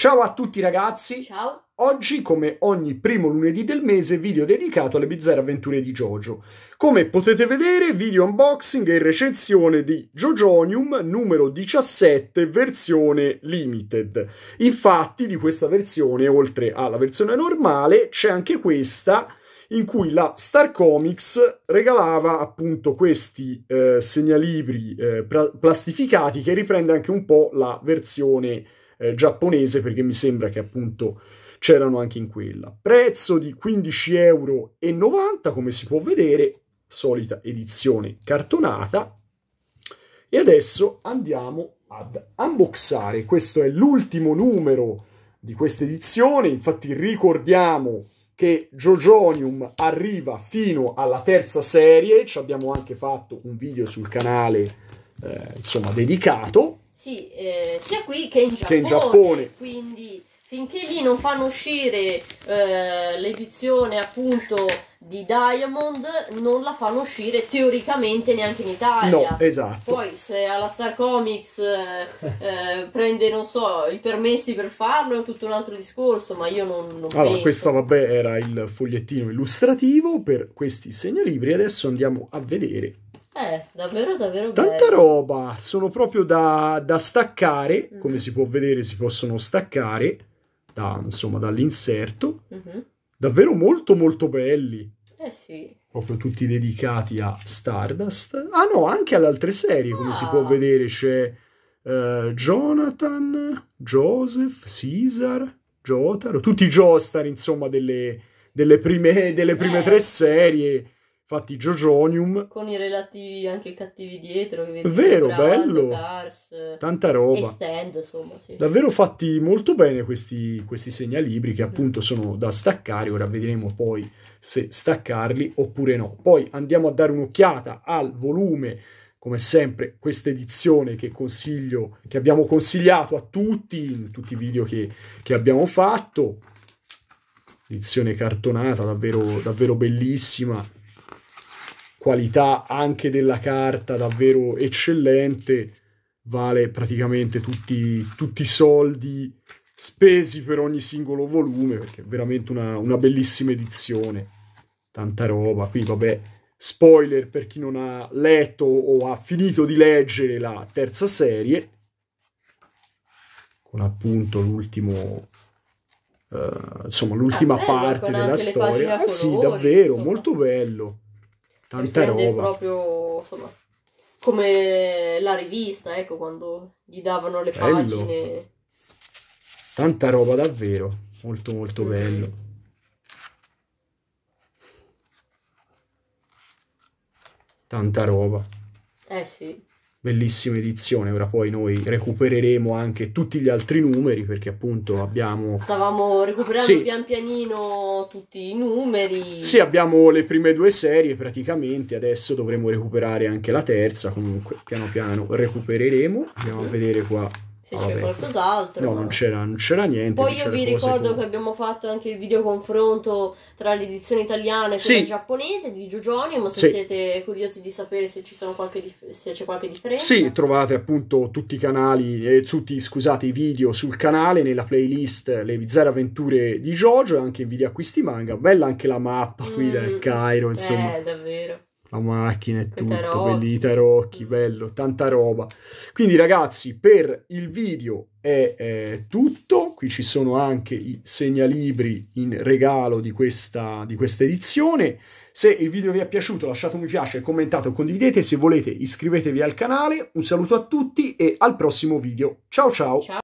Ciao a tutti ragazzi! Ciao! Oggi, come ogni primo lunedì del mese, video dedicato alle bizzarre avventure di JoJo. Come potete vedere, video unboxing e recensione di JoJonium numero 17 versione limited. Infatti, di questa versione, oltre alla versione normale, c'è anche questa in cui la Star Comics regalava appunto questi eh, segnalibri eh, plastificati che riprende anche un po' la versione eh, giapponese perché mi sembra che appunto c'erano anche in quella. Prezzo di 15,90 euro, come si può vedere, solita edizione cartonata. E adesso andiamo ad unboxare. Questo è l'ultimo numero di questa edizione, infatti ricordiamo che Jojonium arriva fino alla terza serie, ci abbiamo anche fatto un video sul canale eh, insomma dedicato sì, eh, sia qui che in Giappone. Che in Giappone. Quindi finché lì non fanno uscire eh, l'edizione appunto di Diamond non la fanno uscire teoricamente neanche in Italia. No, esatto. Poi se alla Star Comics eh, eh prende, non so, i permessi per farlo è tutto un altro discorso, ma io non, non Allora, penso. questo vabbè era il fogliettino illustrativo per questi segnalibri, adesso andiamo a vedere eh, davvero, davvero bello. Tanta roba, sono proprio da, da staccare, mm-hmm. come si può vedere si possono staccare, da, insomma, dall'inserto. Mm-hmm. Davvero molto molto belli. Eh sì. Proprio tutti dedicati a Stardust. Ah no, anche alle altre serie, come ah. si può ah. vedere c'è eh, Jonathan, Joseph, Caesar, Jotaro, tutti i Jostar insomma, delle, delle prime, delle prime eh. tre serie Infatti Jogionium... Con i relativi anche cattivi dietro. Che Vero, Brand, bello. Cars, Tanta roba. E stand, insomma. Sì. Davvero fatti molto bene questi, questi segnalibri che mm. appunto sono da staccare. Ora vedremo poi se staccarli oppure no. Poi andiamo a dare un'occhiata al volume come sempre questa edizione che consiglio che abbiamo consigliato a tutti in tutti i video che, che abbiamo fatto edizione cartonata davvero, davvero bellissima qualità anche della carta davvero eccellente, vale praticamente tutti, tutti i soldi spesi per ogni singolo volume, perché è veramente una, una bellissima edizione, tanta roba. Qui vabbè, spoiler per chi non ha letto o ha finito di leggere la terza serie, con appunto l'ultimo Uh, insomma l'ultima ah, parte della storia ah, sì davvero insomma. molto bello tanta roba. proprio, insomma, come la rivista, ecco, quando gli davano le bello. pagine. Tanta roba davvero, molto molto mm-hmm. bello. Tanta roba. Eh sì bellissima edizione. Ora poi noi recupereremo anche tutti gli altri numeri perché appunto abbiamo... Stavamo recuperando sì. pian pianino tutti i numeri. Sì, abbiamo le prime due serie praticamente, adesso dovremo recuperare anche la terza, comunque piano piano recupereremo. Andiamo a vedere qua se ah, c'è qualcos'altro. No, non c'era, non c'era niente. Poi io vi ricordo che abbiamo fatto anche il video confronto tra l'edizione italiana e sì. quella giapponese di Giugioni, ma se sì. siete curiosi di sapere se, dif- se, c'è qualche differenza. Sì, trovate appunto tutti i canali, eh, tutti scusate i video sul canale, nella playlist Le bizzarre avventure di Jojo e anche in video acquisti manga. Bella anche la mappa qui mm. del Cairo, insomma. Eh, davvero la macchina e tutto, tarocchi. belli tarocchi, bello, tanta roba. Quindi ragazzi, per il video è eh, tutto, qui ci sono anche i segnalibri in regalo di questa, di questa edizione. Se il video vi è piaciuto lasciate un mi piace, commentate o condividete, se volete iscrivetevi al canale, un saluto a tutti e al prossimo video. Ciao ciao! ciao.